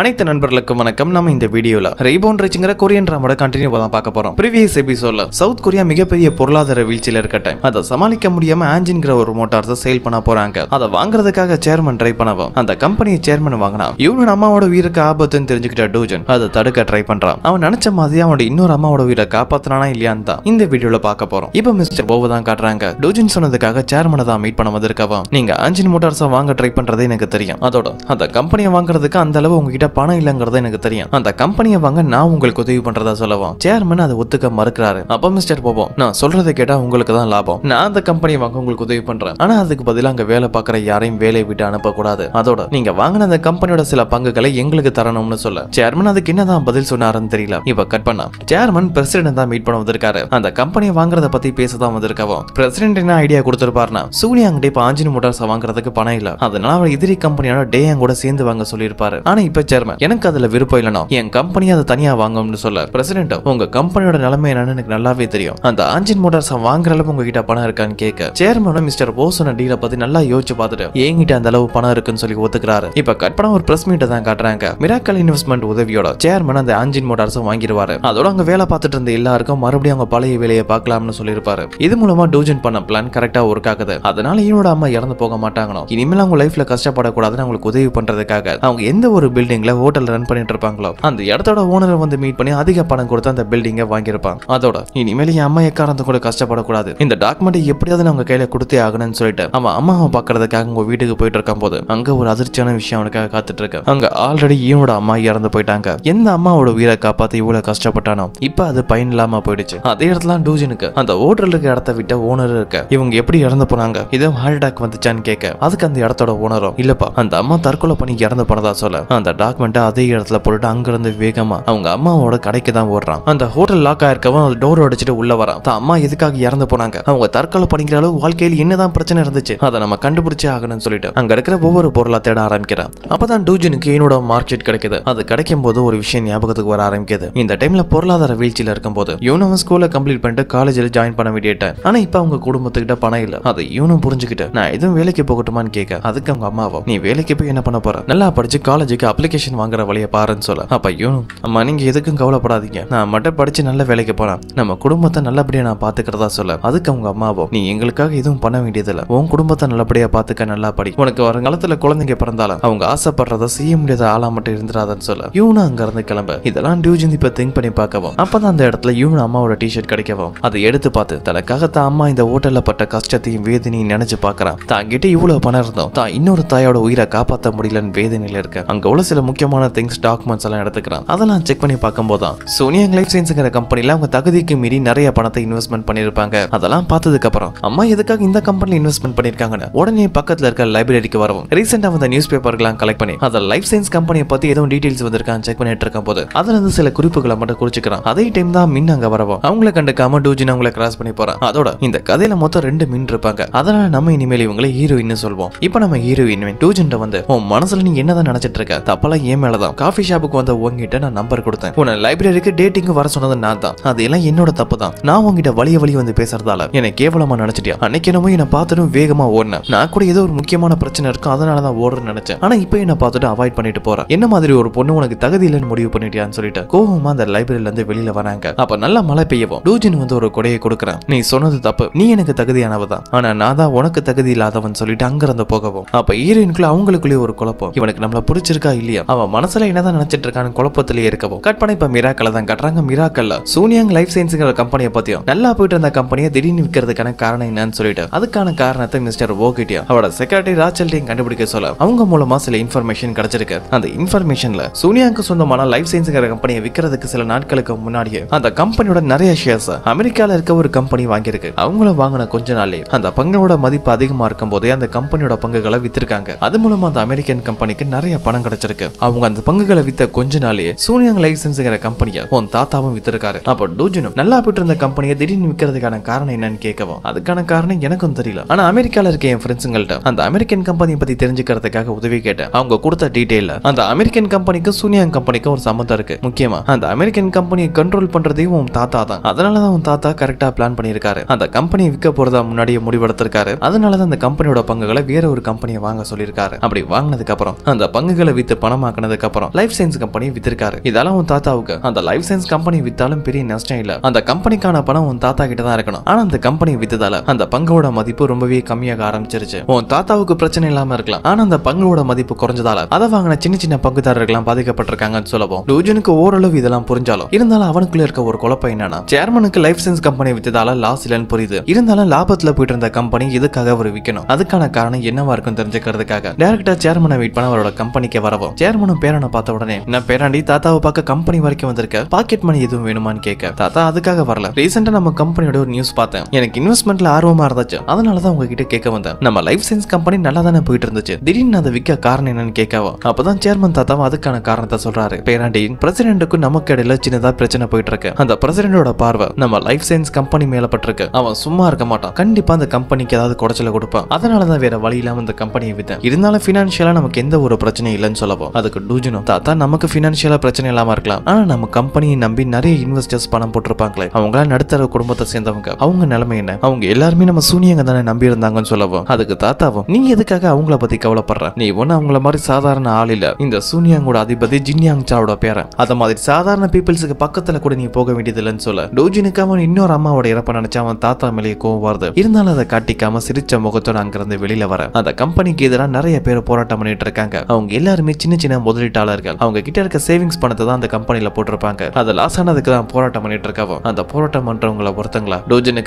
அனைத்து நண்பர்களுக்கும் வணக்கம் நம்ம இந்த வீடியோல ரெய்போன் ரீச்ங்கிற கொரியன் டிராமோட கண்டினியூ தான் பார்க்க போறோம் ப்ரீவியஸ் எபிசோட்ல சவுத் கொரியா மிகப்பெரிய பொருளாதார வீழ்ச்சியில இருக்கட்டும் அதை சமாளிக்க முடியாம ஆன்ஜின்கிற ஒரு மோட்டார்ஸை சேல் பண்ண போறாங்க அதை வாங்குறதுக்காக சேர்மன் ட்ரை பண்ணவும் அந்த கம்பெனியை சேர்மன் வாங்கினா இவனோட அம்மாவோட உயிருக்கு ஆபத்துன்னு தெரிஞ்சுக்கிட்ட டூஜன் அதை தடுக்க ட்ரை பண்றான் அவன் நினைச்ச மாதிரி அவனோட இன்னொரு அம்மாவோட உயிரை காப்பாத்தனானா இல்லையான்னு தான் இந்த வீடியோல பார்க்க போறோம் இப்போ மிஸ்டர் போவ தான் காட்டுறாங்க டூஜன் சொன்னதுக்காக சேர்மனை தான் மீட் பண்ண வந்திருக்கவா நீங்க ஆஞ்சின் மோட்டார்ஸை வாங்க ட்ரை பண்றதே எனக்கு தெரியும் அதோட அந்த கம்பெனியை வாங்குறதுக்கு அந்த அளவு உங்க கிட்ட பணம் இல்லைங்கிறது எனக்கு தெரியும் அந்த கம்பெனியை வாங்க நான் உங்களுக்கு உதவி பண்றதா சொல்லவும் சேர்மன் அதை ஒத்துக்க மறுக்கிறாரு அப்ப மிஸ்டர் போவோம் நான் சொல்றதை கேட்டா உங்களுக்கு தான் லாபம் நான் அந்த கம்பெனியை வாங்க உங்களுக்கு உதவி பண்றேன் ஆனா அதுக்கு பதிலாக அங்க வேலை பாக்குற யாரையும் வேலையை விட்டு அனுப்பக்கூடாது அதோட நீங்க வாங்கின அந்த கம்பெனியோட சில பங்குகளை எங்களுக்கு தரணும்னு சொல்ல சேர்மன் அதுக்கு என்னதான் பதில் சொன்னாருன்னு தெரியல இப்ப கட் பண்ணா சேர்மன் பிரசிடென்ட் தான் மீட் பண்ண வந்திருக்காரு அந்த கம்பெனியை வாங்குறத பத்தி பேச தான் வந்திருக்கவும் பிரசிடென்ட் என்ன ஐடியா கொடுத்திருப்பாருன்னா சூனியா அங்கிட்ட இப்ப ஆஞ்சினி மோட்டார்ஸ் வாங்குறதுக்கு பணம் இல்ல அதனால அவர் எதிரி கம்பெனியோட டே கூட சேர்ந்து வாங்க சொல்லியிருப்பாரு ஆனா இப்ப சேர்மன் எனக்கு அதுல விருப்பம் இல்லைனா என் கம்பெனி அதை தனியா வாங்கும்னு சொல்ல பிரசிடென்ட் உங்க கம்பெனியோட நிலைமை என்னன்னு எனக்கு நல்லாவே தெரியும் அந்த ஆஞ்சின் மோட்டார்ஸ் வாங்குற அளவு உங்ககிட்ட பணம் இருக்கான்னு கேட்க சேர்மனும் மிஸ்டர் போசன டீல பத்தி நல்லா யோசிச்சு பார்த்துட்டு என்கிட்ட அந்த அளவு பணம் இருக்குன்னு சொல்லி ஒத்துக்கிறாரு இப்ப கட் ஒரு பிரஸ் மீட்டை தான் காட்டுறாங்க மிராக்கல் இன்வெஸ்ட்மெண்ட் உதவியோட சேர்மன் அந்த ஆஞ்சின் மோட்டார்ஸும் வாங்கிடுவாரு அதோட அங்க வேலை பார்த்துட்டு இருந்த எல்லாருக்கும் மறுபடியும் அவங்க பழைய வேலையை பார்க்கலாம்னு சொல்லியிருப்பாரு இது மூலமா டூஜன் பண்ண பிளான் கரெக்டா ஒர்க் ஆகுது அதனால இவனோட அம்மா இறந்து போக மாட்டாங்கணும் இனிமேல் அவங்க லைஃப்ல கஷ்டப்படக்கூடாதுன்னு அவங்களுக்கு உதவி பண்றதுக்காக அவங்க எந்த ஒரு பில்டிங் பில்டிங்ல ஹோட்டல் ரன் பண்ணிட்டு இருப்பாங்களோ அந்த இடத்தோட ஓனரை வந்து மீட் பண்ணி அதிக பணம் கொடுத்து அந்த பில்டிங்கை வாங்கியிருப்பாங்க அதோட இனிமேல் என் அம்மா எக்காரந்து கூட கஷ்டப்படக்கூடாது இந்த டாக்குமெண்ட் எப்படியாவது அவங்க கையில கொடுத்தே ஆகணும்னு சொல்லிட்டு அவன் அம்மாவை பாக்குறதுக்காக உங்க வீட்டுக்கு போயிட்டு இருக்கும் போது அங்க ஒரு அதிர்ச்சியான விஷயம் அவனுக்காக காத்துட்டு இருக்கு அங்க ஆல்ரெடி இவனோட அம்மா இறந்து போயிட்டாங்க எந்த அம்மாவோட உயிரை காப்பாத்தி இவ்வளவு கஷ்டப்பட்டானோ இப்ப அது பயன் இல்லாம போயிடுச்சு அதே இடத்துல டூஜனுக்கு அந்த ஹோட்டல் இருக்க இடத்த விட்ட ஓனர் இருக்க இவங்க எப்படி இறந்து போனாங்க இதோ ஹார்ட் அட்டாக் வந்துச்சான்னு கேட்க அதுக்கு அந்த இடத்தோட ஓனரும் இல்லப்பா அந்த அம்மா தற்கொலை பண்ணி இறந்து போனதா சொல்ல அந்த டாக்குமெண்ட்டை அதே இடத்துல போட்டுட்டு அங்கிருந்து வேகமா அவங்க அம்மாவோட கடைக்கு தான் ஓடுறான் அந்த ஹோட்டல் லாக் ஆயிருக்கவன் டோர் அடிச்சுட்டு உள்ள வரான் தான் அம்மா எதுக்காக இறந்து போனாங்க அவங்க தற்கொலை பண்ணிக்கிற அளவு வாழ்க்கையில் என்னதான் பிரச்சனை இருந்துச்சு அதை நம்ம கண்டுபிடிச்சே ஆகணும்னு சொல்லிட்டு அங்க இருக்கிற ஒவ்வொரு பொருளா தேட ஆரம்பிக்கிறான் அப்பதான் டூஜனுக்கு என்னோட மார்க் ஷீட் கிடைக்குது அது கிடைக்கும் போது ஒரு விஷயம் ஞாபகத்துக்கு வர ஆரம்பிக்குது இந்த டைம்ல பொருளாதார வீழ்ச்சியில இருக்கும் போது யூனும் ஸ்கூல கம்ப்ளீட் பண்ணிட்டு காலேஜில் ஜாயின் பண்ண வேண்டியிட்டேன் ஆனா இப்ப அவங்க குடும்பத்துக்கிட்ட பணம் இல்ல அது இவனும் புரிஞ்சுக்கிட்டு நான் எதுவும் வேலைக்கு போகட்டுமான்னு கேட்க அதுக்கு அவங்க அம்மாவும் நீ வேலைக்கு போய் என்ன பண்ண போற நல்லா படிச்சு காலேஜுக்கு அப்ளிகேஷன் எஜுகேஷன் வாங்குற வழியை பாருன்னு சொல்ல அப்பையும் அம்மா நீங்க எதுக்கும் கவலைப்படாதீங்க நான் மட்டும் படிச்சு நல்ல வேலைக்கு போறேன் நம்ம குடும்பத்தை நல்லபடியா நான் பாத்துக்கிறதா சொல்ல அதுக்கு அவங்க அம்மாவோ நீ எங்களுக்காக எதுவும் பண்ண இல்ல உன் குடும்பத்தை நல்லபடியா பாத்துக்க நல்லா படி உனக்கு வருங்காலத்துல குழந்தைங்க பிறந்தாலும் அவங்க ஆசைப்படுறத செய்ய முடியாத ஆளா மட்டும் இருந்துடாதன்னு சொல்ல யூனா அங்க இருந்து கிளம்ப இதெல்லாம் டியூஜிந்தி இப்ப திங்க் பண்ணி பார்க்கவும் அப்பதான் அந்த இடத்துல யூனா அம்மாவோட டிஷர்ட் கிடைக்கவும் அதை எடுத்து பார்த்து தனக்காக தான் அம்மா இந்த ஹோட்டல்ல பட்ட கஷ்டத்தையும் வேதனையும் நினைச்சு பாக்குறான் தான் கிட்ட இவ்வளவு பணம் இருந்தோம் தான் இன்னொரு தாயோட உயிரை காப்பாற்ற முடியலன்னு வேதனையில இருக்க அங்க உள்ள சில முக்கியமான திங்ஸ் டாக்குமெண்ட்ஸ் எல்லாம் எடுத்துக்கிறான் அதெல்லாம் செக் பண்ணி பார்க்கும் தான் சோனியா லைஃப் சயின்ஸுங்கிற கம்பெனியில் அவங்க தகுதிக்கு மீறி நிறைய பணத்தை இன்வெஸ்ட்மெண்ட் பண்ணிருப்பாங்க அதெல்லாம் பார்த்ததுக்கு அப்புறம் அம்மா எதுக்காக இந்த கம்பெனியில் இன்வெஸ்ட்மெண்ட் பண்ணிருக்காங்கன்னு உடனே பக்கத்தில் இருக்க லைப்ரரிக்கு வரவும் ரீசெண்டாக வந்த நியூஸ் பேப்பர்லாம் கலெக்ட் பண்ணி அதை லைஃப் சயின்ஸ் கம்பெனியை பற்றி எதுவும் டீடைல்ஸ் வந்திருக்கான் செக் பண்ணிட்டு இருக்கும் போது அதுல இருந்து சில குறிப்புகளை மட்டும் குறிச்சுக்கிறான் அதே டைம் தான் மின் அங்க வரவும் அவங்களை கண்டுக்காம டூஜின் அவங்களை கிராஸ் பண்ணி போறான் அதோட இந்த கதையில மொத்தம் ரெண்டு மின் இருப்பாங்க அதனால நம்ம இனிமேல் இவங்களை ஹீரோயின் சொல்வோம் இப்போ நம்ம ஹீரோயின் டூஜின் வந்து உன் மனசுல நீ என்னதான் நினைச்சிட்டு இருக்க தப்பெல்லாம் எல்லாம் என் மேல தான் காஃபி ஷாப்புக்கு வந்த உங்ககிட்ட நான் நம்பர் கொடுத்தேன் உன்னை லைப்ரரிக்கு டேட்டிங்கு வர சொன்னது நான் தான் அதெல்லாம் என்னோட தப்பு தான் நான் உங்ககிட்ட வழிய வழி வந்து பேசுறதால என்னை கேவலமா நினைச்சிட்டியா அன்னைக்கு என்னமோ என்ன பார்த்ததும் வேகமா ஓடினேன் நான் கூட ஏதோ ஒரு முக்கியமான பிரச்சனை இருக்கும் அதனால தான் ஓடுறேன் நினைச்சேன் ஆனா இப்போ என்ன பார்த்துட்டு அவாய்ட் பண்ணிட்டு போறேன் என்ன மாதிரி ஒரு பொண்ணு உனக்கு தகுதி இல்லைன்னு முடிவு பண்ணிட்டியான்னு சொல்லிட்டு கோவமா அந்த லைப்ரரியில இருந்து வெளியில வராங்க அப்ப நல்லா மழை பெய்யவும் டூஜின் வந்து ஒரு கொடையை கொடுக்குறேன் நீ சொன்னது தப்பு நீ எனக்கு தகுதியானவ தான் ஆனா நான் தான் உனக்கு தகுதி இல்லாதவன் சொல்லிட்டு அங்கிருந்து போகவும் அப்ப ஹீரோயின்குள்ள அவங்களுக்குள்ளேயே ஒரு குழப்பம் இவனுக்கு நம்மள பிடிச்சிருக்கா இல்லையா அவன் மனசுல என்னதான் நினைச்சிட்டு இருக்கான்னு குழப்பத்திலேயே இருக்கவும் கட் பண்ண இப்ப மிராக்கல தான் கட்டுறாங்க மிராக்கல்ல சூனியாங் லைஃப் சயின்ஸுங்கிற கம்பெனியை பத்தியும் நல்லா போயிட்டு இருந்த கம்பெனியை திடீர்னு விற்கிறதுக்கான காரணம் என்னன்னு சொல்லிட்டு அதுக்கான காரணத்தை மிஸ்டர் ஓகிட்டியும் அவரோட செக்ரட்டரி ராச்சல்டையும் கண்டுபிடிக்க சொல்ல அவங்க மூலமா சில இன்ஃபர்மேஷன் கிடைச்சிருக்கு அந்த இன்ஃபர்மேஷன்ல சூனியாவுக்கு சொந்தமான லைஃப் சயின்ஸுங்கிற கம்பெனியை விற்கிறதுக்கு சில நாட்களுக்கு முன்னாடியே அந்த கம்பெனியோட நிறைய ஷேர்ஸ் அமெரிக்கால இருக்க ஒரு கம்பெனி வாங்கியிருக்கு அவங்கள வாங்கின கொஞ்ச நாளே அந்த பங்கோட மதிப்பு அதிகமா இருக்கும் போதே அந்த கம்பெனியோட பங்குகளை வித்திருக்காங்க அது மூலமா அந்த அமெரிக்கன் கம்பெனிக்கு நிறைய பணம் கிடைச்சிருக்கு அவங்க அந்த பங்குகளை வித்த கொஞ்ச நாளே சூனியாங் லைசன்ஸுங்கிற கம்பெனியை உன் தாத்தாவும் வித்திருக்காரு அப்போ டூஜினும் நல்லா போட்டு இருந்த கம்பெனியை திடீர்னு விற்கிறதுக்கான காரணம் என்னன்னு கேட்கவும் அதுக்கான காரணம் எனக்கும் தெரியல ஆனா அமெரிக்கால இருக்க என் ஃப்ரெண்ட்ஸுங்கள்ட்ட அந்த அமெரிக்கன் கம்பெனியை பத்தி தெரிஞ்சுக்கிறதுக்காக உதவி கேட்டேன் அவங்க கொடுத்த டீட்டெயில் அந்த அமெரிக்கன் கம்பெனிக்கும் சூனியாங் கம்பெனிக்கும் ஒரு சம்மந்தம் இருக்கு முக்கியமா அந்த அமெரிக்கன் கம்பெனியை கண்ட்ரோல் பண்றதையும் உன் தாத்தா தான் அதனாலதான் உன் தாத்தா கரெக்டா பிளான் பண்ணியிருக்காரு அந்த கம்பெனி விற்க போறதா முன்னாடியே முடிவெடுத்திருக்காரு அதனாலதான் அந்த கம்பெனியோட பங்குகளை வேற ஒரு கம்பெனியை வாங்க சொல்லியிருக்காரு அப்படி வாங்கினதுக்கு அப்புறம் அந்த பங்குகளை வித்து பணம் அப்புறம் லைஃப் சயின்ஸ் கம்பெனி வித்திருக்காரு இதெல்லாம் உன் தாத்தாவுக்கு அந்த லைஃப் சயின்ஸ் கம்பெனி வித்தாலும் பெரிய நஷ்டம் இல்ல அந்த கம்பெனிக்கான பணம் உன் தாத்தா கிட்ட தான் இருக்கணும் ஆனா அந்த கம்பெனி வித்ததால அந்த பங்கோட மதிப்பு ரொம்பவே கம்மியாக ஆரம்பிச்சிருச்சு உன் தாத்தாவுக்கு பிரச்சனை இல்லாம இருக்கலாம் ஆனா அந்த பங்கோட மதிப்பு குறைஞ்சதால அதை வாங்கின சின்ன சின்ன பங்குதாரர்கள்லாம் பாதிக்கப்பட்டிருக்காங்கன்னு சொல்லவும் லூஜனுக்கு ஓரளவு இதெல்லாம் புரிஞ்சாலும் இருந்தாலும் அவனுக்குள்ள இருக்க ஒரு குழப்பம் என்னன்னா சேர்மனுக்கு லைஃப் சயின்ஸ் கம்பெனி வித்ததால லாஸ் இல்லைன்னு புரியுது இருந்தாலும் லாபத்துல போயிட்டு இருந்த கம்பெனி இதுக்காக அவர் விற்கணும் அதுக்கான காரணம் என்னவா இருக்கும் தெரிஞ்சுக்கிறதுக்காக டேரக்டா சேர்மனை மீட் பண்ண அவரோட கம்பெனிக்கு வரவும் சேர்மனும் பேரனை பார்த்த உடனே நான் பேராண்டி தாத்தாவை பார்க்க கம்பெனி வரைக்கும் வந்திருக்க பாக்கெட் மணி எதுவும் வேணுமான்னு கேட்க தாத்தா அதுக்காக வரல ரீசெண்டா நம்ம கம்பெனியோட ஒரு நியூஸ் பார்த்தேன் எனக்கு இன்வெஸ்ட்மெண்ட்ல ஆர்வமா இருந்துச்சு அதனாலதான் உங்ககிட்ட கேட்க வந்தேன் நம்ம லைஃப் சயின்ஸ் கம்பெனி நல்லா தானே போயிட்டு இருந்துச்சு திடீர்னு அதை விற்க காரணம் என்னன்னு கேட்கவோ அப்பதான் சேர்மன் தாத்தாவும் அதுக்கான காரணத்தை சொல்றாரு பேராண்டி பிரசிடென்ட்டுக்கும் நமக்கு இடையில சின்னதா பிரச்சனை போயிட்டு இருக்கு அந்த பிரசிடென்டோட பார்வை நம்ம லைஃப் சயின்ஸ் கம்பெனி மேல பட்டிருக்கு அவன் சும்மா இருக்க மாட்டான் கண்டிப்பா அந்த கம்பெனிக்கு ஏதாவது குடைச்சல கொடுப்பான் அதனாலதான் வேற வழி இல்லாம அந்த கம்பெனியை வித்தேன் இருந்தாலும் பினான்சியலா நமக்கு எந்த ஒரு பிரச்சனையும் இல்லைன்னு சொல்லவும் அதுக்கு டூஜனும் தாத்தா நமக்கு ஃபினான்ஷியலாக பிரச்சனை இல்லாம இருக்கலாம் ஆனா நம்ம கம்பெனியை நம்பி நிறைய இன்வெஸ்டர்ஸ் பணம் போட்டிருப்பாங்களே அவங்களா நடுத்தர குடும்பத்தை சேர்ந்தவங்க அவங்க நிலைமை என்ன அவங்க எல்லாருமே நம்ம சூனியங்க தானே நம்பி இருந்தாங்கன்னு சொல்லவும் அதுக்கு தாத்தாவும் நீ எதுக்காக அவங்கள பத்தி கவலைப்படுற நீ ஒண்ணு அவங்கள மாதிரி சாதாரண ஆள் இல்ல இந்த சூனியாங்கோட அதிபதி ஜின்யாங் சாவோட பேர அத மாதிரி சாதாரண பீப்புள்ஸுக்கு பக்கத்துல கூட நீ போக வேண்டியது இல்லைன்னு சொல்ல டோஜினுக்கு அவன் இன்னொரு அம்மாவோட இறப்ப நினைச்சா அவன் தாத்தா மேலே கோவம் வருது இருந்தாலும் அதை காட்டிக்காம சிரிச்ச முகத்தோட அங்கிருந்து வெளியில வர அந்த கம்பெனிக்கு எதிராக நிறைய பேர் போராட்டம் பண்ணிட்டு இருக்காங்க அவங்க எல்லாருமே சின்ன சின்ன சீன முதலீட்டாளர்கள் அவங்க கிட்ட இருக்க சேவிங்ஸ் பணத்தை தான் அந்த கம்பெனில போட்டிருப்பாங்க அது லாஸ் ஆனதுக்கு தான் போராட்டம் பண்ணிட்டு இருக்கவோ அந்த போராட்டம் பண்றவங்கள ஒருத்தங்களா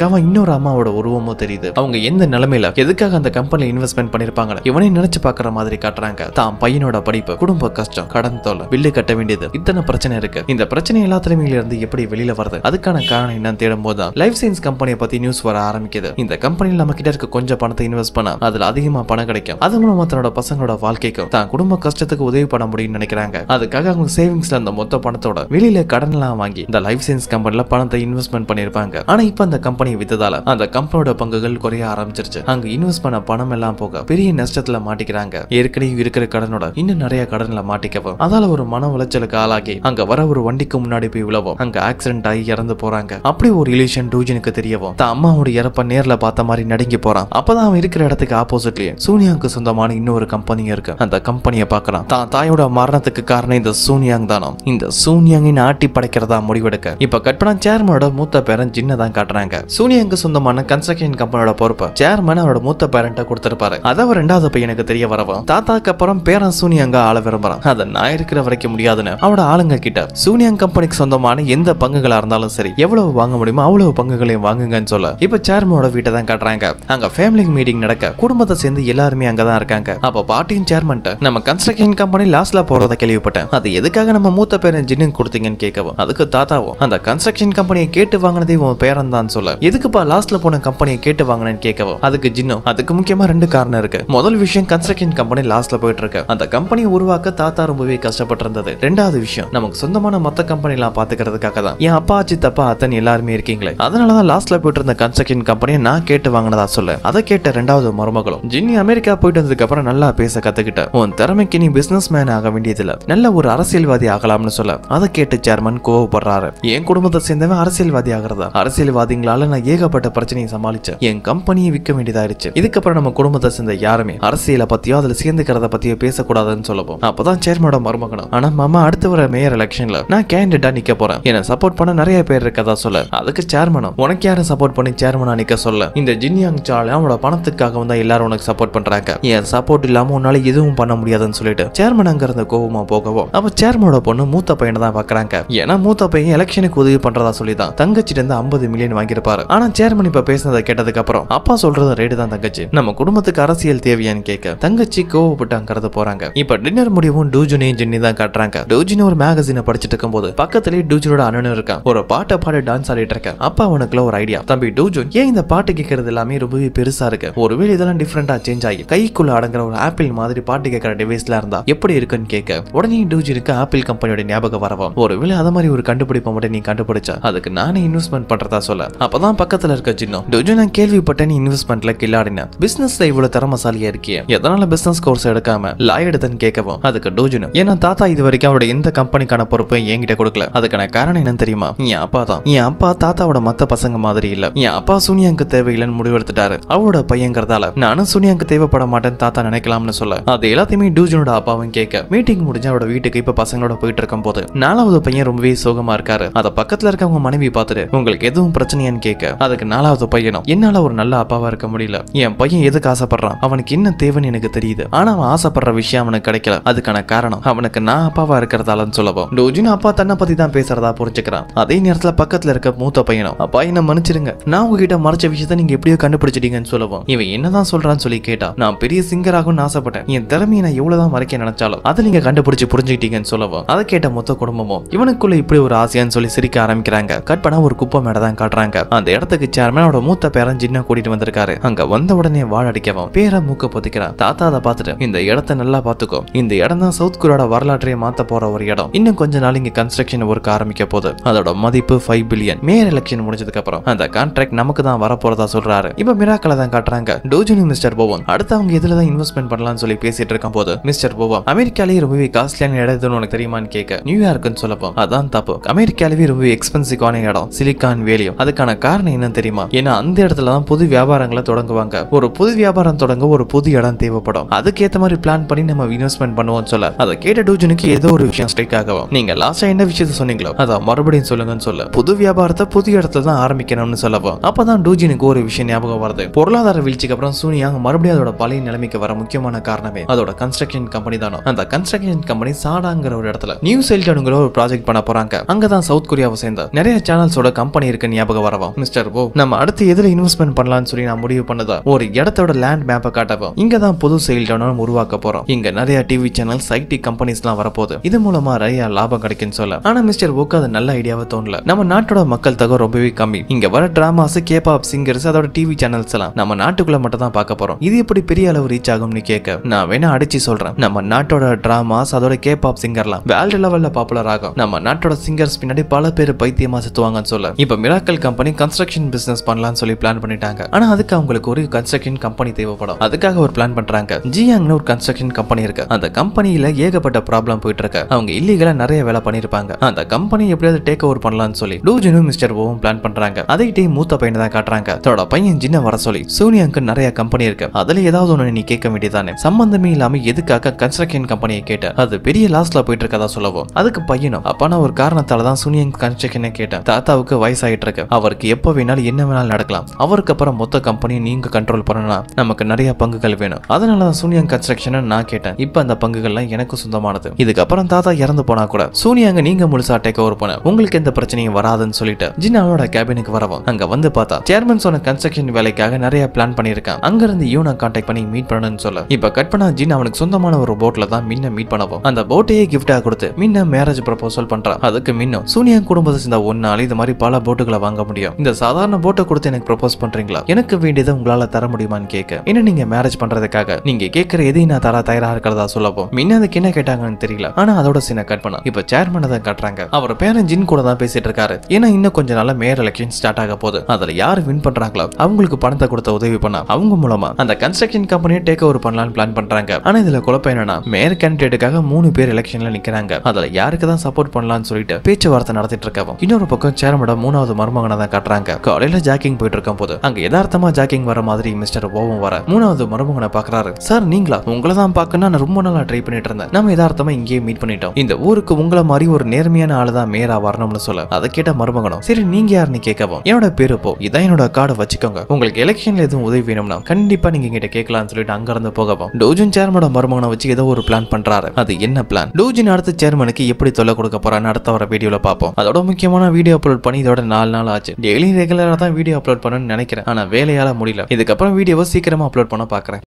அவன் இன்னொரு அம்மாவோட உருவமும் தெரியுது அவங்க எந்த நிலைமையில எதுக்காக அந்த கம்பெனில இன்வெஸ்ட்மெண்ட் பண்ணிருப்பாங்க இவனே நினைச்சு பாக்குற மாதிரி காட்டுறாங்க தான் பையனோட படிப்பு குடும்ப கஷ்டம் கடன் தோலை பில்லு கட்ட வேண்டியது இத்தனை பிரச்சனை இருக்கு இந்த பிரச்சனை எல்லா திறமையில இருந்து எப்படி வெளியில வருது அதுக்கான காரணம் என்னன்னு தேடும் போது லைஃப் சயின்ஸ் கம்பெனியை பத்தி நியூஸ் வர ஆரம்பிக்குது இந்த கம்பெனியில் நம்ம கிட்ட இருக்க கொஞ்சம் பணத்தை இன்வெஸ்ட் பண்ண அதுல அதிகமா பணம் கிடைக்கும் அது மூலமா தன்னோட பசங்களோட வாழ்க்கைக்கும் தான் குடும்ப கஷ்டத்துக்கு உதவி பண்ண முடியும்னு நினைக்கிறாங்க அதுக்காக அவங்க சேவிங்ஸ்ல அந்த மொத்த பணத்தோட வெளியில கடன் எல்லாம் வாங்கி இந்த லைஃப் சயின்ஸ் கம்பெனில பணத்தை இன்வெஸ்ட்மெண்ட் பண்ணிருப்பாங்க ஆனா இப்ப அந்த கம்பெனி வித்ததால அந்த கம்பெனியோட பங்குகள் குறைய ஆரம்பிச்சிருச்சு அங்க இன்வெஸ்ட் பண்ண பணம் எல்லாம் போக பெரிய நஷ்டத்துல மாட்டிக்கிறாங்க ஏற்கனவே இருக்கிற கடனோட இன்னும் நிறைய கடன்ல மாட்டிக்கவும் அதால ஒரு மன உளைச்சலுக்கு ஆளாகி அங்க வர ஒரு வண்டிக்கு முன்னாடி போய் விழவும் அங்க ஆக்சிடென்ட் ஆகி இறந்து போறாங்க அப்படி ஒரு ரிலேஷன் டூஜனுக்கு தெரியவும் தான் அம்மாவோட இறப்ப நேர்ல பார்த்த மாதிரி நடுங்கி போறான் அப்பதான் அவன் இருக்கிற இடத்துக்கு ஆப்போசிட்லயே சூனியாவுக்கு சொந்தமான இன்னொரு கம்பெனியும் இருக்கு அந்த கம்பெனியை பாக்குறான் தான் தாயோட மரணத்துக்கு காரணம் இந்த சூன்யாங் தானோ இந்த சூன்யாங்கின் ஆட்டி படைக்கிறதா முடிவெடுக்க இப்ப கட்பனா சேர்மனோட மூத்த பேரன் ஜின்ன தான் காட்டுறாங்க சூனியாங்க சொந்தமான கன்ஸ்ட்ரக்ஷன் கம்பெனியோட பொறுப்பு சேர்மன் அவரோட மூத்த பேரண்ட கொடுத்திருப்பாரு அதை ரெண்டாவது பையனுக்கு தெரிய வரவும் தாத்தாக்கு அப்புறம் பேரன் சூனியாங்க ஆள விரும்புறான் அதை நான் இருக்கிற வரைக்கும் முடியாதுன்னு அவட ஆளுங்க கிட்ட சூனியாங் கம்பெனிக்கு சொந்தமான எந்த பங்குகளா இருந்தாலும் சரி எவ்வளவு வாங்க முடியுமோ அவ்வளவு பங்குகளையும் வாங்குங்கன்னு சொல்ல இப்ப சேர்மனோட வீட்டை தான் காட்டுறாங்க அங்க ஃபேமிலி மீட்டிங் நடக்க குடும்பத்தை சேர்ந்து எல்லாருமே அங்கதான் இருக்காங்க அப்ப பாட்டியும் சேர்மன் நம்ம கன்ஸ்ட்ரக்ஷன் கம்பெனி லாஸ்ட்ல போறதை கேள்விப்பட்டேன் அது எதுக்காக நம்ம மூத்த பேர் ஜின்னு கொடுத்தீங்கன்னு கேட்கவும் அதுக்கு தாத்தாவும் அந்த கன்ஸ்ட்ரக்ஷன் கம்பெனியை கேட்டு வாங்கினதே உன் பேரன் தான் சொல்ல எதுக்குப்பா லாஸ்ட்ல போன கம்பெனியை கேட்டு வாங்கினேன்னு கேட்கவும் அதுக்கு ஜின்னும் அதுக்கு முக்கியமா ரெண்டு காரணம் இருக்கு முதல் விஷயம் கன்ஸ்ட்ரக்ஷன் கம்பெனி லாஸ்ட்ல போயிட்டு இருக்கு அந்த கம்பெனியை உருவாக்க தாத்தா ரொம்பவே கஷ்டப்பட்டிருந்தது ரெண்டாவது விஷயம் நமக்கு சொந்தமான மத்த கம்பெனி எல்லாம் பாத்துக்கிறதுக்காக தான் என் அப்பா தப்பா அத்தன் எல்லாருமே இருக்கீங்களே அதனாலதான் லாஸ்ட்ல போயிட்டு இருந்த கன்ஸ்ட்ரக்ஷன் கம்பெனியை நான் கேட்டு வாங்கினதா சொல்ல அதை கேட்ட ரெண்டாவது மருமகளும் ஜின்னி அமெரிக்கா போயிட்டு வந்ததுக்கு அப்புறம் நல்லா பேச கத்துக்கிட்ட உன் திறமைக்கு நீ பிசினஸ் மேன் மேன் ஆக வேண்டியதில்ல நல்ல ஒரு அரசியல்வாதி ஆகலாம்னு சொல்ல அதை கேட்டு சேர்மன் கோவப்படுறாரு என் குடும்பத்தை சேர்ந்தவன் அரசியல்வாதி ஆகிறதா அரசியல்வாதிகளால நான் ஏகப்பட்ட பிரச்சனையை சமாளிச்சேன் என் கம்பெனியை விற்க வேண்டியதாயிருச்சு இதுக்கப்புறம் நம்ம குடும்பத்தை சேர்ந்த யாருமே அரசியலை பத்தியோ அதுல சேர்ந்துக்கிறத பத்தியோ பேசக்கூடாதுன்னு சொல்லுவோம் அப்பதான் சேர்மனோட மருமகனும் ஆனா மாமா அடுத்து வர மேயர் எலெக்ஷன்ல நான் கேண்டிடா நிக்க போறேன் என்ன சப்போர்ட் பண்ண நிறைய பேர் இருக்கதா சொல்ல அதுக்கு சேர்மனும் உனக்கு யாரும் சப்போர்ட் பண்ணி சேர்மனா நிக்க சொல்ல இந்த ஜின்யாங் சாலை அவனோட பணத்துக்காக வந்தா எல்லாரும் உனக்கு சப்போர்ட் பண்றாங்க என் சப்போர்ட் இல்லாம உன்னால எதுவும் பண்ண முடியாதுன்னு சொல்லிட்டு சேர்மன் சேர்மன் அங்கிருந்து கோபமா போகவும் அப்ப சேர்மனோட பொண்ணு மூத்த பையனை தான் பாக்குறாங்க ஏன்னா மூத்த பையன் எலெக்ஷனுக்கு உதவி பண்றதா சொல்லி தான் தங்கச்சிட்டு இருந்து ஐம்பது மில்லியன் வாங்கியிருப்பாரு ஆனா சேர்மன் இப்ப பேசினதை கேட்டதுக்கு அப்புறம் அப்பா சொல்றது ரைடு தான் தங்கச்சி நம்ம குடும்பத்துக்கு அரசியல் தேவையான்னு கேட்க தங்கச்சி கோவப்பட்டு போறாங்க இப்ப டின்னர் முடிவும் டூஜுனையும் ஜென்னி தான் காட்டுறாங்க டூஜின் ஒரு மேகசீனை படிச்சிட்டு இருக்கும் போது பக்கத்துலயே டூஜனோட அண்ணனும் இருக்கான் ஒரு பாட்டை பாடி டான்ஸ் ஆடிட்டு இருக்கேன் அப்பா அவனுக்குள்ள ஒரு ஐடியா தம்பி டூஜுன் ஏன் இந்த பாட்டு கேட்கறது எல்லாமே ரொம்பவே பெருசா இருக்கு ஒருவேளை இதெல்லாம் டிஃப்ரெண்டா சேஞ்ச் ஆகி கைக்குள்ள அடங்குற ஒரு ஆப்பிள் மாதிரி பாட்டு கேட்கற டிவைஸ்ல இருந்தா எப்படி எப்படி இருக்குன்னு கேட்க உடனே டூஜினுக்கு ஆப்பிள் கம்பெனியோட ஞாபகம் வரவும் ஒருவேளை அத மாதிரி ஒரு கண்டுபிடிப்பு மட்டும் நீ கண்டுபிடிச்சா அதுக்கு நானே இன்வெஸ்ட்மெண்ட் பண்றதா சொல்ல அப்பதான் பக்கத்துல இருக்க ஜின்னோ டூஜி நான் கேள்விப்பட்ட நீ இன்வெஸ்ட்மெண்ட்ல கிளாடின பிசினஸ்ல இவ்வளவு திறமசாலியா இருக்கிய எதனால பிசினஸ் கோர்ஸ் எடுக்காம லாய் எடுத்தன்னு கேட்கவும் அதுக்கு டூஜினு ஏன்னா தாத்தா இது வரைக்கும் அவரோட எந்த கம்பெனிக்கான பொறுப்பை என்கிட்ட கொடுக்கல அதுக்கான காரணம் என்னன்னு தெரியுமா என் அப்பா தான் என் அப்பா தாத்தாவோட மத்த பசங்க மாதிரி இல்ல என் அப்பா சூனியாங்க தேவையில்லைன்னு முடிவெடுத்துட்டாரு அவரோட பையங்கிறதால நானும் சூனியாங்க தேவைப்பட மாட்டேன்னு தாத்தா நினைக்கலாம்னு சொல்ல அது எல்லாத்தையுமே டூஜினோட அப்பாவும் கேட்க கேட்க மீட்டிங் முடிஞ்ச அவரோட வீட்டுக்கு இப்ப பசங்களோட போயிட்டு இருக்கும் போது நாலாவது பையன் ரொம்பவே சோகமா இருக்காரு அத பக்கத்துல இருக்க அவங்க மனைவி பார்த்துட்டு உங்களுக்கு எதுவும் பிரச்சனையான்னு கேட்க அதுக்கு நாலாவது பையனும் என்னால ஒரு நல்ல அப்பாவா இருக்க முடியல என் பையன் எதுக்கு ஆசைப்படுறான் அவனுக்கு என்ன தேவைன்னு எனக்கு தெரியுது ஆனா அவன் ஆசைப்படுற விஷயம் அவனுக்கு கிடைக்கல அதுக்கான காரணம் அவனுக்கு நான் அப்பாவா இருக்கிறதாலன்னு சொல்லவும் டோஜின் அப்பா தன்னை பத்தி தான் பேசுறதா புரிஞ்சுக்கிறான் அதே நேரத்துல பக்கத்துல இருக்க மூத்த பையனும் அப்பா என்ன மன்னிச்சிருங்க நான் உங்ககிட்ட மறைச்ச விஷயத்த நீங்க எப்படியோ கண்டுபிடிச்சிட்டீங்கன்னு சொல்லவும் இவன் என்னதான் சொல்றான்னு சொல்லி கேட்டா நான் பெரிய சிங்கர் ஆகும்னு ஆசைப்பட்டேன் என் திறமையை நான் எவ்வளவுதான் மறைக்க நினைச்சாலும் இருந்தாலும் அதை நீங்க கண்டுபிடிச்சு புரிஞ்சுக்கிட்டீங்கன்னு சொல்லவும் அதை கேட்ட மொத்த குடும்பமும் இவனுக்குள்ள இப்படி ஒரு ஆசையான்னு சொல்லி சிரிக்க ஆரம்பிக்கிறாங்க கட் பண்ணா ஒரு குப்பை மேடை தான் காட்டுறாங்க அந்த இடத்துக்கு சேர்மனோட மூத்த பேரன் ஜின்னா கூட்டிட்டு வந்திருக்காரு அங்க வந்த உடனே வாழ அடிக்கவும் பேர மூக்க பொத்திக்கிறான் தாத்தா அதை பார்த்துட்டு இந்த இடத்தை நல்லா பாத்துக்கோ இந்த இடம் தான் சவுத் கொரியாவோட வரலாற்றையே மாத்த போற ஒரு இடம் இன்னும் கொஞ்ச நாள் இங்க கன்ஸ்ட்ரக்ஷன் ஒர்க் ஆரம்பிக்க போது அதோட மதிப்பு ஃபைவ் பில்லியன் மேயர் எலெக்ஷன் முடிஞ்சதுக்கு அப்புறம் அந்த கான்ட்ராக்ட் நமக்கு தான் வரப்போறதா சொல்றாரு இப்ப மிராக்களை தான் காட்டுறாங்க டோஜினி மிஸ்டர் போவன் அடுத்து அவங்க இதுல தான் இன்வெஸ்ட்மெண்ட் பண்ணலாம்னு சொல்லி பேசிட்டு இருக்கும் போது மிஸ்டர் போவன் அமெரிக்காலேயே ரொம்பவே காஸ்ட்லியான இடம் எதுன்னு உனக்கு தெரியுமான்னு கேட்க நியூயார்க்குன்னு சொல்லப்போம் அதான் தப்பு அமெரிக்காலேயே ரொம்ப எக்ஸ்பென்சிவான இடம் சிலிகான் வேலியும் அதுக்கான காரணம் என்னன்னு தெரியுமா ஏன்னா அந்த இடத்துல தான் புது வியாபாரங்களை தொடங்குவாங்க ஒரு புது வியாபாரம் தொடங்க ஒரு புது இடம் தேவைப்படும் அதுக்கேற்ற மாதிரி பிளான் பண்ணி நம்ம இன்வெஸ்ட்மெண்ட் பண்ணுவோம் சொல்ல அதை கேட்ட டூஜனுக்கு ஏதோ ஒரு விஷயம் ஸ்ட்ரைக் ஆகும் நீங்க லாஸ்டா என்ன விஷயத்த சொன்னீங்களோ அதை மறுபடியும் சொல்லுங்கன்னு சொல்ல புது வியாபாரத்தை புது இடத்துல தான் ஆரம்பிக்கணும்னு சொல்லவும் அப்பதான் டூஜினுக்கு ஒரு விஷயம் ஞாபகம் வருது பொருளாதார வீழ்ச்சிக்கு அப்புறம் சூனியாங் மறுபடியும் அதோட பழைய நிலைமைக்கு வர முக்கியமான காரணமே அதோட கன்ஸ்ட்ரக்ஷன் கம்பெனி தானோ அந்த கன்ஸ்ட்ரக்ஷன் கம்பெனி சாடாங்கிற ஒரு இடத்துல நியூ செல்டனுங்கிற ஒரு ப்ராஜெக்ட் பண்ண போறாங்க அங்கதான் சவுத் கொரியாவை சேர்ந்த நிறைய சேனல்ஸோட கம்பெனி இருக்கு ஞாபகம் வரவும் மிஸ்டர் ஓ நம்ம அடுத்து எதுல இன்வெஸ்ட்மெண்ட் பண்ணலாம்னு சொல்லி நான் முடிவு பண்ணதா ஒரு இடத்தோட லேண்ட் மேப்பை காட்டவும் இங்க புது செல்டனும் உருவாக்க போறோம் இங்க நிறைய டிவி சேனல் ஐடி கம்பெனிஸ் எல்லாம் வரப்போகுது இது மூலமா நிறைய லாபம் கிடைக்கும்னு சொல்ல ஆனா மிஸ்டர் ஓக்கு அது நல்ல ஐடியாவை தோணல நம்ம நாட்டோட மக்கள் தொகை ரொம்பவே கம்மி இங்க வர டிராமாஸ் கேபாப் சிங்கர்ஸ் அதோட டிவி சேனல்ஸ் எல்லாம் நம்ம நாட்டுக்குள்ள மட்டும் தான் பார்க்க போறோம் இது எப்படி பெரிய அளவு ரீச் ஆகும்னு கேட்க நான் வேணா அடிச்சு சொல்றேன் நம்ம நாட்டோட அவங்களோட டிராமாஸ் அதோட கே பாப் சிங்கர்லாம் வேர்ல்டு லெவல்ல பாப்புலர் ஆகும் நம்ம நாட்டோட சிங்கர்ஸ் பின்னாடி பல பேர் பைத்தியமா சுத்துவாங்கன்னு சொல்ல இப்ப மிராக்கல் கம்பெனி கன்ஸ்ட்ரக்ஷன் பிசினஸ் பண்ணலாம்னு சொல்லி பிளான் பண்ணிட்டாங்க ஆனா அதுக்கு அவங்களுக்கு ஒரு கன்ஸ்ட்ரக்ஷன் கம்பெனி தேவைப்படும் அதுக்காக ஒரு பிளான் பண்றாங்க ஜியாங்னு ஒரு கன்ஸ்ட்ரக்ஷன் கம்பெனி இருக்கு அந்த கம்பெனியில ஏகப்பட்ட ப்ராப்ளம் போயிட்டு இருக்கு அவங்க இல்லீகலா நிறைய வேலை பண்ணிருப்பாங்க அந்த கம்பெனி எப்படியாவது டேக் ஓவர் பண்ணலாம்னு சொல்லி டூஜினும் மிஸ்டர் ஓவும் பிளான் பண்றாங்க அதை டீம் மூத்த பையனை தான் காட்டுறாங்க அதோட பையன் ஜின்ன வர சொல்லி சோனியாங்க நிறைய கம்பெனி இருக்கு அதுல ஏதாவது ஒண்ணு நீ கேட்க வேண்டியதானே சம்பந்தமே இல்லாம எதுக்காக கன்ஸ்ட்ரக்ஷன் கம்பெனியை கேட்டேன் அது பெரிய லாஸ்ல போயிட்டு இருக்கதா சொல்லவும் அதுக்கு பையனும் அப்பா நான் ஒரு காரணத்தால தான் சுனியன் கன்ஸ்ட்ரக்ஷனை கேட்டேன் தாத்தாவுக்கு வயசாகிட்டு இருக்கு அவருக்கு எப்போ வேணாலும் என்ன வேணாலும் நடக்கலாம் அவருக்கு அப்புறம் மொத்த கம்பெனியை நீங்க கண்ட்ரோல் பண்ணனா நமக்கு நிறைய பங்குகள் வேணும் அதனால தான் சூனியங் கன்ஸ்ட்ரக்ஷன் நான் கேட்டேன் இப்போ அந்த பங்குகள்லாம் எனக்கு சொந்தமானது இதுக்கப்புறம் தாத்தா இறந்து போனா கூட சூனியாங்க நீங்க முழுசா டேக் ஓவர் பண்ண உங்களுக்கு எந்த பிரச்சனையும் வராதுன்னு சொல்லிட்டு ஜின் அவனோட கேபினுக்கு வரவும் அங்க வந்து பார்த்தா சேர்மன் சொன்ன கன்ஸ்ட்ரக்ஷன் வேலைக்காக நிறைய பிளான் பண்ணியிருக்கான் அங்க இருந்து யூனா கான்டாக்ட் பண்ணி மீட் பண்ணணும்னு சொல்ல இப்ப கட் பண்ணா ஜின் அவனுக்கு சொந்தமான ஒரு போட்ல தான் மின்ன மீட் பண்ணவும் அந்த போட்டையே கிஃப்டா கொடுத்து மின்ன மேரேஜ் ப்ரப்போசல் பண்றான் அதுக்கு மின்னும் சூனியா குடும்பத்தை சேர்ந்த ஒன்னால இது மாதிரி பல போட்டுகளை வாங்க முடியும் இந்த சாதாரண போட்டை கொடுத்து எனக்கு ப்ரப்போஸ் பண்றீங்களா எனக்கு வேண்டியதை உங்களால தர முடியுமான்னு கேட்க என்ன நீங்க மேரேஜ் பண்றதுக்காக நீங்க கேட்கற எதையும் நான் தர தயாரா இருக்கிறதா சொல்லவும் மின்ன அதுக்கு என்ன கேட்டாங்கன்னு தெரியல ஆனா அதோட சின்ன கட் பண்ண இப்ப சேர்மனை தான் கட்டுறாங்க அவர் பேரன் ஜின் கூட தான் பேசிட்டு இருக்காரு ஏன்னா இன்னும் கொஞ்ச நாள் மேயர் எலெக்ஷன் ஸ்டார்ட் ஆக போகுது அதுல யார் வின் பண்றாங்களோ அவங்களுக்கு பணத்தை கொடுத்த உதவி பண்ணா அவங்க மூலமா அந்த கன்ஸ்ட்ரக்ஷன் கம்பெனியை டேக் ஓவர் பண்ணலாம்னு பிளான் பண்றாங்க ஆனா இதுல குழப்பம் என்னன்னா மேயர் கேண்டிடேட்டுக்காக மூணு பேர் எலெக்ஷன்ல நிக்கிறாங்க அதுல யாருக்கு தான் சப்போர்ட் பண்ணலாம்னு சொல்லிட்டு பேச்சுவார்த்தை நடத்திட்டு இருக்கவும் இன்னொரு பக்கம் சேரமோட மூணாவது மருமகனை தான் காட்டுறாங்க காலையில ஜாக்கிங் போயிட்டு இருக்கும் போது அங்க யதார்த்தமா ஜாக்கிங் வர மாதிரி மிஸ்டர் ஓவம் வர மூணாவது மருமகனை பாக்குறாரு சார் நீங்களா உங்களை தான் பாக்கணும் நான் ரொம்ப நாளா ட்ரை பண்ணிட்டு இருந்தேன் நம்ம யதார்த்தமா இங்கேயே மீட் பண்ணிட்டோம் இந்த ஊருக்கு உங்களை மாதிரி ஒரு நேர்மையான ஆளு தான் மேயரா வரணும்னு சொல்ல அதை கேட்ட மருமகனும் சரி நீங்க யாருன்னு கேட்கவும் என்னோட பேரு போ இதான் என்னோட கார்டை வச்சுக்கோங்க உங்களுக்கு எலெக்ஷன்ல எதுவும் உதவி வேணும்னா கண்டிப்பா நீங்க கிட்ட கேட்கலாம்னு சொல்லிட்டு அங்க இருந்து போகவும் டோஜன் சேர்மோட மருமகனை வச்சு ஏதோ ஒரு பிளான் பண்றாரு அது என்ன பிளான் டூஜின் அடுத்த சேர்மனுக்கு எப்படி தொல்லை கொடுக்க போறான்னு அடுத்த வர வீடியோல பார்ப்போம் அதோட முக்கியமான வீடியோ அப்லோட் பண்ணி இதோட நாலு நாள் ஆச்சு டெய்லி ரெகுலரா தான் வீடியோ அப்லோட் பண்ணணும்னு நினைக்கிறேன் ஆனா வேலையால முடியல இதுக்கப்புறம் வீடியோவை சீக்கிரமா அப்லோட் பண்ண பாக்குறேன்